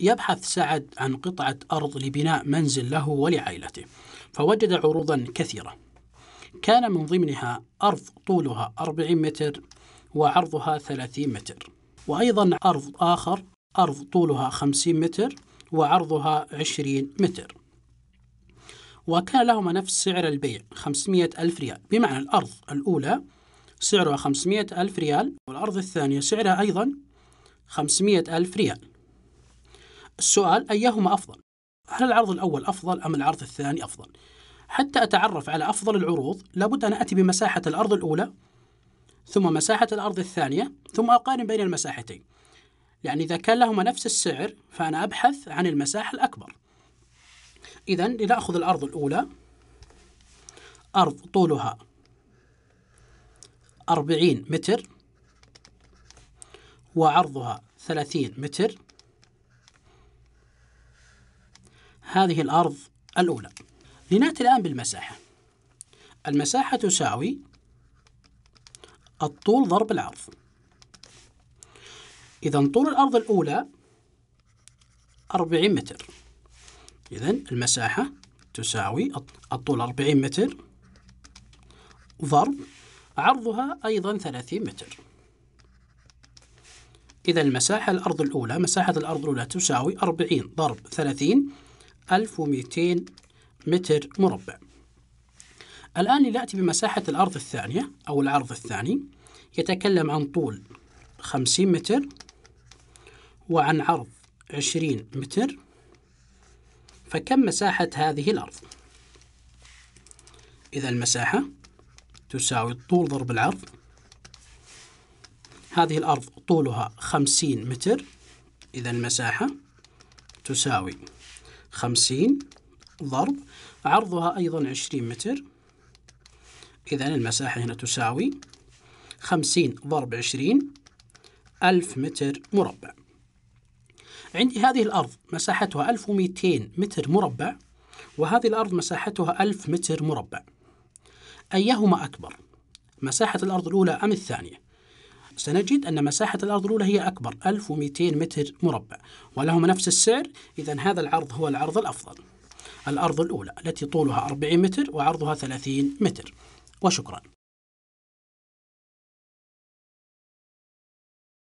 يبحث سعد عن قطعة أرض لبناء منزل له ولعائلته فوجد عروضا كثيرة كان من ضمنها أرض طولها 40 متر وعرضها 30 متر وأيضا أرض آخر أرض طولها 50 متر وعرضها 20 متر وكان لهما نفس سعر البيع 500 ألف ريال بمعنى الأرض الأولى سعرها 500 ألف ريال والأرض الثانية سعرها أيضا 500 ألف ريال السؤال أيهما أفضل؟ هل العرض الأول أفضل أم العرض الثاني أفضل؟ حتى أتعرف على أفضل العروض لابد أن أتي بمساحة الأرض الأولى ثم مساحة الأرض الثانية ثم أقارن بين المساحتين يعني إذا كان لهما نفس السعر فأنا أبحث عن المساحة الأكبر إذا لنأخذ الأرض الأولى أرض طولها أربعين متر وعرضها ثلاثين متر هذه الأرض الأولى لنأتي الآن بالمساحة المساحة تساوي الطول ضرب العرض إذا طول الأرض الأولى 40 متر إذا المساحة تساوي الطول 40 متر ضرب عرضها أيضا 30 متر إذا المساحة الأرض الأولى مساحة الأرض الأولى تساوي 40 ضرب 30 1200 متر مربع الآن لنأتي بمساحة الأرض الثانية أو العرض الثاني يتكلم عن طول 50 متر وعن عرض 20 متر فكم مساحة هذه الأرض؟ إذا المساحة تساوي الطول ضرب العرض هذه الأرض طولها 50 متر إذا المساحة تساوي 50 ضرب عرضها أيضا 20 متر إذا المساحة هنا تساوي 50 ضرب 20 ألف متر مربع عندي هذه الأرض مساحتها 1200 متر مربع وهذه الأرض مساحتها 1000 متر مربع أيهما أكبر؟ مساحة الأرض الأولى أم الثانية؟ سنجد أن مساحة الأرض الأولى هي أكبر 1200 متر مربع ولهما نفس السعر إذا هذا العرض هو العرض الأفضل الأرض الأولى التي طولها 40 متر وعرضها 30 متر وشكرا